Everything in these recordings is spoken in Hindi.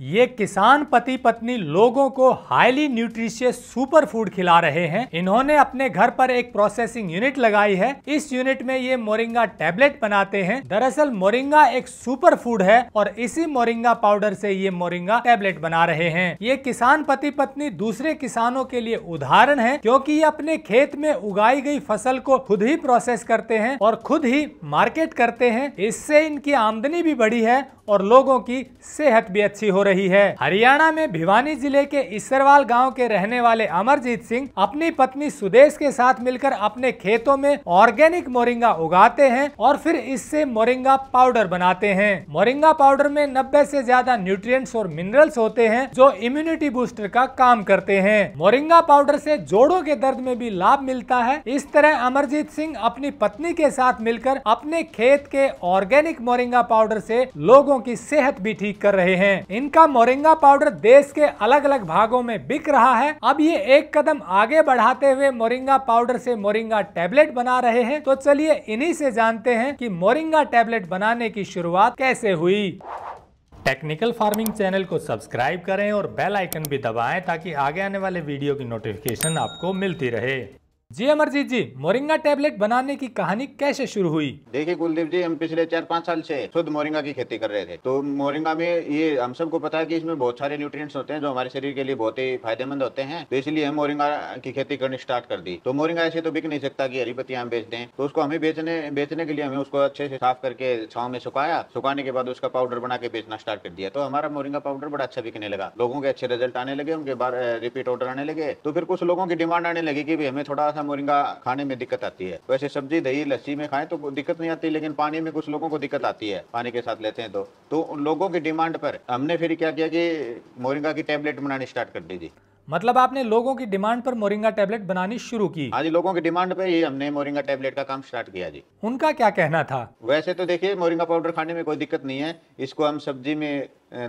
ये किसान पति पत्नी लोगों को हाईली न्यूट्रिशियस सुपर फूड खिला रहे हैं इन्होंने अपने घर पर एक प्रोसेसिंग यूनिट लगाई है इस यूनिट में ये मोरिंगा टैबलेट बनाते हैं दरअसल मोरिंगा एक सुपर फूड है और इसी मोरिंगा पाउडर से ये मोरिंगा टैबलेट बना रहे हैं ये किसान पति पत्नी दूसरे किसानों के लिए उदाहरण है क्योंकि ये अपने खेत में उगाई गई फसल को खुद ही प्रोसेस करते हैं और खुद ही मार्केट करते हैं इससे इनकी आमदनी भी बढ़ी है और लोगों की सेहत भी अच्छी हो रही है हरियाणा में भिवानी जिले के इसरवाल गाँव के रहने वाले अमरजीत सिंह अपनी पत्नी सुदेश के साथ मिलकर अपने खेतों में ऑर्गेनिक मोरिंगा उगाते हैं और फिर इससे मोरिंगा पाउडर बनाते हैं मोरिंगा पाउडर में नब्बे ऐसी ज्यादा न्यूट्रिय और मिनरल्स होते हैं जो इम्यूनिटी बूस्टर का काम करते हैं मोरिंगा पाउडर ऐसी जोड़ों के दर्द में भी लाभ मिलता है इस तरह अमरजीत सिंह अपनी पत्नी के साथ मिलकर अपने खेत के ऑर्गेनिक मोरिंगा पाउडर से लोगों की सेहत भी ठीक कर रहे हैं इनका इनका मोरिंगा पाउडर देश के अलग अलग भागों में बिक रहा है अब ये एक कदम आगे बढ़ाते हुए मोरिंगा पाउडर से मोरिंगा टैबलेट बना रहे हैं तो चलिए इन्हीं से जानते हैं कि मोरिंगा टैबलेट बनाने की शुरुआत कैसे हुई टेक्निकल फार्मिंग चैनल को सब्सक्राइब करें और बेल आइकन भी दबाएं ताकि आगे आने वाले वीडियो की नोटिफिकेशन आपको मिलती रहे जी अमरजीत जी मोरिंगा टैबलेट बनाने की कहानी कैसे शुरू हुई देखिए कुलदीप जी हम पिछले चार पाँच साल से शुद्ध मोरिंगा की खेती कर रहे थे तो मोरिंगा में ये हम सबको पता है कि इसमें बहुत सारे न्यूट्रिएंट्स होते हैं जो हमारे शरीर के लिए बहुत ही फायदेमंद होते हैं तो इसलिए हम मोरिंगा की खेती करनी स्टार्ट कर दी तो मोरिंगा ऐसे तो बिक नहीं सकता की हरी पत्तियां हम बेच दें तो उसको हमें बेचने बेचने के लिए हमें उसको अच्छे से साफ करके छाव में सुखाया सुखाने के बाद उसका पाउडर बना के बेचना स्टार्ट कर दिया तो हमारा मोरिंगा पाउडर बड़ा अच्छा बिकने लगा लोगों के अच्छे रिजल्ट आने लगे उनके रिपीट ऑर्डर आने लगे तो फिर कुछ लोगों की डिमांड आने लगी की हमें थोड़ा सा मोरिंगा खाने में दिक्कत आती है वैसे सब्जी दही लस्सी में खाएं तो दिक्कत नहीं आती लेकिन पानी में कुछ लोगों को दिक्कत आती है पानी के साथ लेते हैं तो तो उन लोगों की डिमांड पर हमने फिर क्या किया कि मोरिंगा की टैबलेट बनानी स्टार्ट कर दी थी मतलब आपने लोगों की डिमांड पर मोरिंगा टैबलेट बनानी शुरू की हाँ जी लोगों की डिमांड पर ही हमने मोरिंगा टैबलेट का काम स्टार्ट किया जी उनका क्या कहना था वैसे तो देखिए मोरिंगा पाउडर खाने में कोई दिक्कत नहीं है इसको हम सब्जी में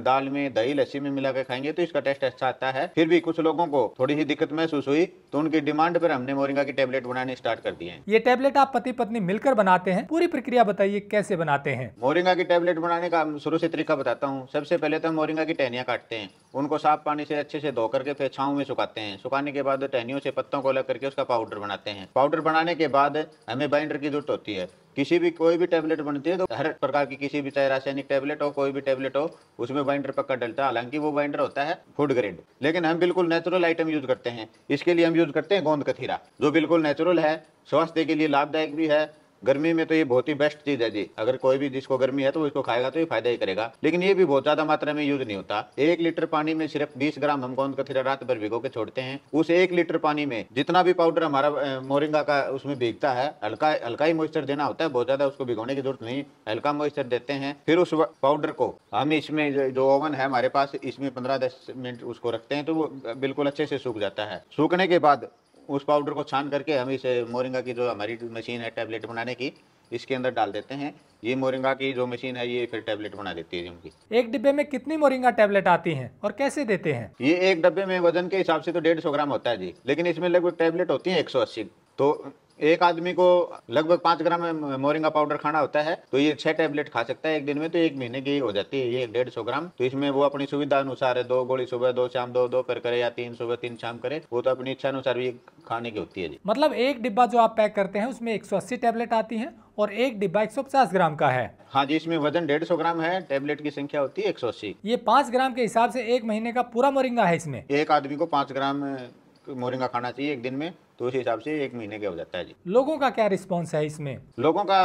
दाल में दही लस्सी में मिलाकर खाएंगे तो इसका टेस्ट अच्छा आता है फिर भी कुछ लोगों को थोड़ी सी दिक्कत महसूस हुई तो उनकी डिमांड पर हमने मोरिंगा की टेबलेट बनाने स्टार्ट कर दिए ये टेबलेट आप पति पत्नी मिलकर बनाते हैं पूरी प्रक्रिया बताइए कैसे बनाते हैं मोरिंगा की टेबलेट बनाने का शुरू से तरीका बताता हूँ सबसे पहले तो मोरिंगा की टहनिया काटते हैं उनको साफ पानी से अच्छे से धो करके फिर छाव में सुखाते हैं सुखाने के बाद टहनियों से पत्तों को अलग करके उसका पाउडर बनाते हैं पाउडर बनाने के बाद हमें बाइंडर की जरूरत होती है किसी भी कोई भी टैबलेट बनती है तो हर प्रकार की किसी भी चाहे रासायनिक टैबलेट हो कोई भी टैबलेट हो उसमें बाइंडर पक्का डलता है हालांकि वो बाइंडर होता है फूड ग्रेड लेकिन हम बिल्कुल नेचुरल आइटम यूज करते हैं इसके लिए हम यूज करते हैं गोंद कथीरा जो बिल्कुल नेचुरल है स्वास्थ्य के लिए लाभदायक भी है गर्मी में तो ये बहुत ही बेस्ट चीज़ है जी अगर कोई भी जिसको गर्मी है तो वो इसको खाएगा तो ये फायदा ही करेगा लेकिन ये भी बहुत ज़्यादा मात्रा में यूज नहीं होता एक लीटर पानी में सिर्फ बीस ग्राम हम गोंद कथीरा रात भर भिगो के छोड़ते हैं उस एक लीटर पानी में जितना भी पाउडर हमारा मोरिंगा का उसमें भीगता है हल्का हल्का ही मॉइस्चर देना होता है बहुत ज़्यादा उसको भिगोने की जरूरत नहीं हल्का मॉइस्चर देते हैं फिर उस पाउडर को हम इसमें जो ओवन है हमारे पास इसमें पंद्रह दस मिनट उसको रखते हैं तो वो बिल्कुल अच्छे से सूख जाता है सूखने के बाद उस पाउडर को छान करके हम इसे मोरिंगा की जो हमारी मशीन है टैबलेट बनाने की इसके अंदर डाल देते हैं ये मोरिंगा की जो मशीन है ये फिर टैबलेट बना देती है जिनकी एक डिब्बे में कितनी मोरिंगा टैबलेट आती हैं और कैसे देते हैं ये एक डिब्बे में वजन के हिसाब से तो डेढ़ सौ ग्राम होता है जी लेकिन इसमें लगभग टैबलेट होती है एक सौ अस्सी तो एक आदमी को लगभग पांच ग्राम मोरिंगा पाउडर खाना होता है तो ये छह टेबलेट खा सकता है एक दिन में तो एक महीने की हो जाती है ये डेढ़ सौ ग्राम तो इसमें वो अपनी सुविधा अनुसार है दो गोली सुबह दो शाम दो पर करे या तीन सुबह तीन शाम करे वो तो अपनी इच्छा अनुसार भी खाने की होती है जी मतलब एक डिब्बा जो आप पैक करते हैं उसमें एक सौ अस्सी आती है और एक डिब्बा एक ग्राम का है हाँ जी इसमें वजन डेढ़ सौ ग्राम है टेबलेट की संख्या होती है अस्सी ये पाँच ग्राम के हिसाब से एक महीने का पूरा मोरिंगा है इसमें एक आदमी को पाँच ग्राम मोरिंगा खाना चाहिए एक दिन में तो उस हिसाब से एक महीने का हो जाता है जी लोगों का क्या रिस्पॉन्स है इसमें लोगों का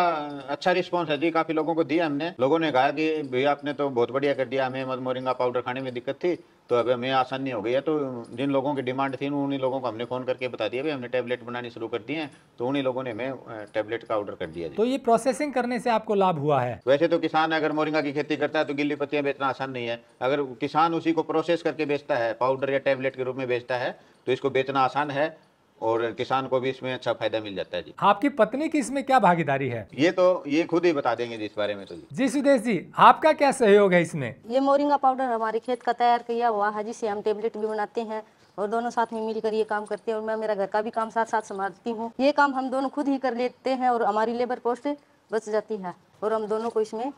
अच्छा रिस्पॉन्स है जी काफी लोगों को दिया हमने लोगों ने कहा कि भैया आपने तो बहुत बढ़िया कर दिया हमें मोरिंगा पाउडर खाने में दिक्कत थी तो अब हमें आसानी हो गई है तो जिन लोगों की डिमांड थी उन्हीं लोगों को हमने फ़ोन करके बता दिया भाई हमने टैबलेट बनानी शुरू कर दी है तो उन्हीं लोगों ने हमें टैबलेट का ऑर्डर कर दिया तो ये प्रोसेसिंग करने से आपको लाभ हुआ है वैसे तो किसान अगर मोरिंगा की खेती करता है तो गिल्ली पत्तियां बेचना आसान नहीं है अगर किसान उसी को प्रोसेस करके बेचता है पाउडर या टैबलेट के रूप में बेचता है तो इसको बेचना आसान है और किसान को भी इसमें अच्छा फायदा मिल जाता है जी आपकी पत्नी की इसमें क्या भागीदारी है ये तो ये खुद ही बता देंगे जी इस बारे में तो जी जी सुदेश जी आपका क्या सहयोग है इसमें ये मोरिंगा पाउडर हमारे खेत का तैयार किया हुआ है जिसे हम टेबलेट भी बनाते हैं और दोनों साथ में मिलकर ये काम करते हैं और मैं मेरा घर का भी काम साथ साथ संभालती हूँ ये काम हम दोनों खुद ही कर लेते हैं और हमारी लेबर कॉस्ट बच जाती है और हम दोनों को इसमें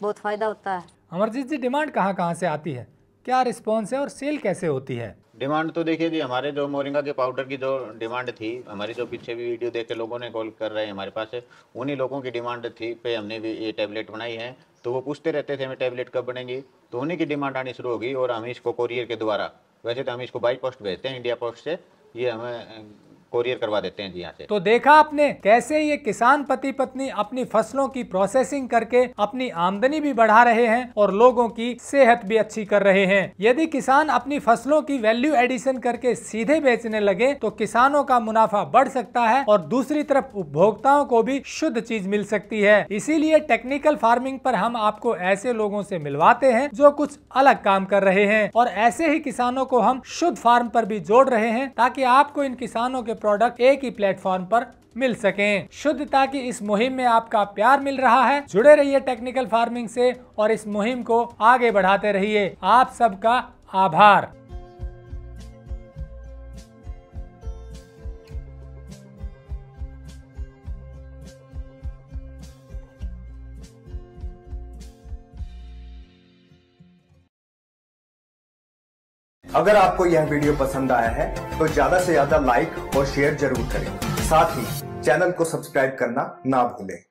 बहुत फायदा होता है अमरजीत जी डिमांड कहाँ कहाँ से आती है क्या रिस्पॉन्स है और सेल कैसे होती है डिमांड तो देखिए जी हमारे जो मोरिंगा के पाउडर की जो डिमांड थी हमारी जो पीछे भी वीडियो देख के लोगों ने कॉल कर रहे हैं हमारे पास उन्हीं लोगों की डिमांड थी पे हमने भी ये टैबलेट बनाई है तो वो पूछते रहते थे हमें टैबलेट कब बनेंगी तो उन्हीं की डिमांड आनी शुरू होगी और हम इसको कोरियर के द्वारा वैसे तो हम इसको बाई पोस्ट भेजते हैं इंडिया पोस्ट से ये हमें कोरियर करवा देते हैं जी यहाँ से तो देखा आपने कैसे ये किसान पति पत्नी अपनी फसलों की प्रोसेसिंग करके अपनी आमदनी भी बढ़ा रहे हैं और लोगों की सेहत भी अच्छी कर रहे हैं यदि किसान अपनी फसलों की वैल्यू एडिशन करके सीधे बेचने लगे तो किसानों का मुनाफा बढ़ सकता है और दूसरी तरफ उपभोक्ताओं को भी शुद्ध चीज मिल सकती है इसीलिए टेक्निकल फार्मिंग पर हम आपको ऐसे लोगों से मिलवाते हैं जो कुछ अलग काम कर रहे हैं और ऐसे ही किसानों को हम शुद्ध फार्म पर भी जोड़ रहे हैं ताकि आपको इन किसानों के प्रोडक्ट एक ही प्लेटफॉर्म पर मिल सकें। शुद्धता की इस मुहिम में आपका प्यार मिल रहा है जुड़े रहिए टेक्निकल फार्मिंग से और इस मुहिम को आगे बढ़ाते रहिए आप सबका आभार अगर आपको यह वीडियो पसंद आया है तो ज्यादा से ज्यादा लाइक और शेयर जरूर करें साथ ही चैनल को सब्सक्राइब करना ना भूलें